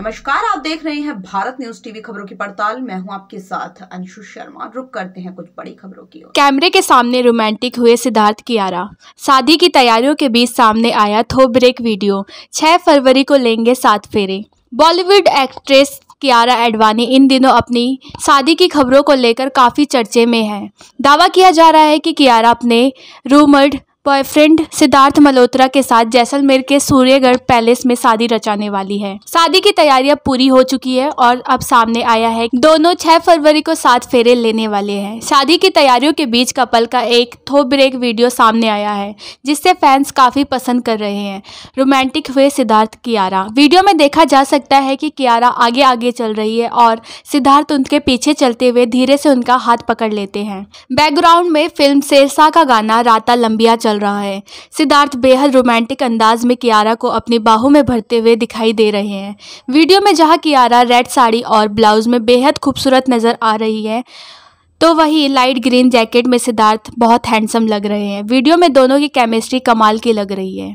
नमस्कार आप देख रहे हैं भारत न्यूज टीवी खबरों की पड़ताल मैं हूं आपके साथ अंशु शर्मा रुक करते हैं कुछ बड़ी खबरों की ओर कैमरे के सामने रोमांटिक हुए सिद्धार्थ कियारा शादी की तैयारियों के बीच सामने आया थो ब्रेक वीडियो 6 फरवरी को लेंगे सात फेरे बॉलीवुड एक्ट्रेस कियारा एडवानी इन दिनों अपनी शादी की खबरों को लेकर काफ़ी चर्चे में है दावा किया जा रहा है कि कियारा अपने रूमर्ड बॉयफ्रेंड सिद्धार्थ मल्होत्रा के साथ जैसलमेर के सूर्यगढ़ पैलेस में शादी रचाने वाली है शादी की तैयारियां पूरी हो चुकी है और अब सामने आया है दोनों 6 फरवरी को साथ फेरे लेने वाले हैं शादी की तैयारियों के बीच कपल का एक थो ब्रेक वीडियो सामने आया है जिससे फैंस काफी पसंद कर रहे हैं रोमांटिक हुए सिद्धार्थ कियारा वीडियो में देखा जा सकता है कि कियारा आगे आगे चल रही है और सिद्धार्थ उनके पीछे चलते हुए धीरे से उनका हाथ पकड़ लेते हैं बैकग्राउंड में फिल्म शेरशाह का गाना राता लंबिया चल रहा है सिद्धार्थ बेहद रोमांटिक अंदाज में कियारा को अपनी बाहों में भरते हुए दिखाई दे रहे हैं वीडियो में जहां कियारा रेड साड़ी और ब्लाउज में बेहद खूबसूरत नज़र आ रही है तो वही लाइट ग्रीन जैकेट में सिद्धार्थ बहुत हैंडसम लग रहे हैं वीडियो में दोनों की केमिस्ट्री कमाल की लग रही है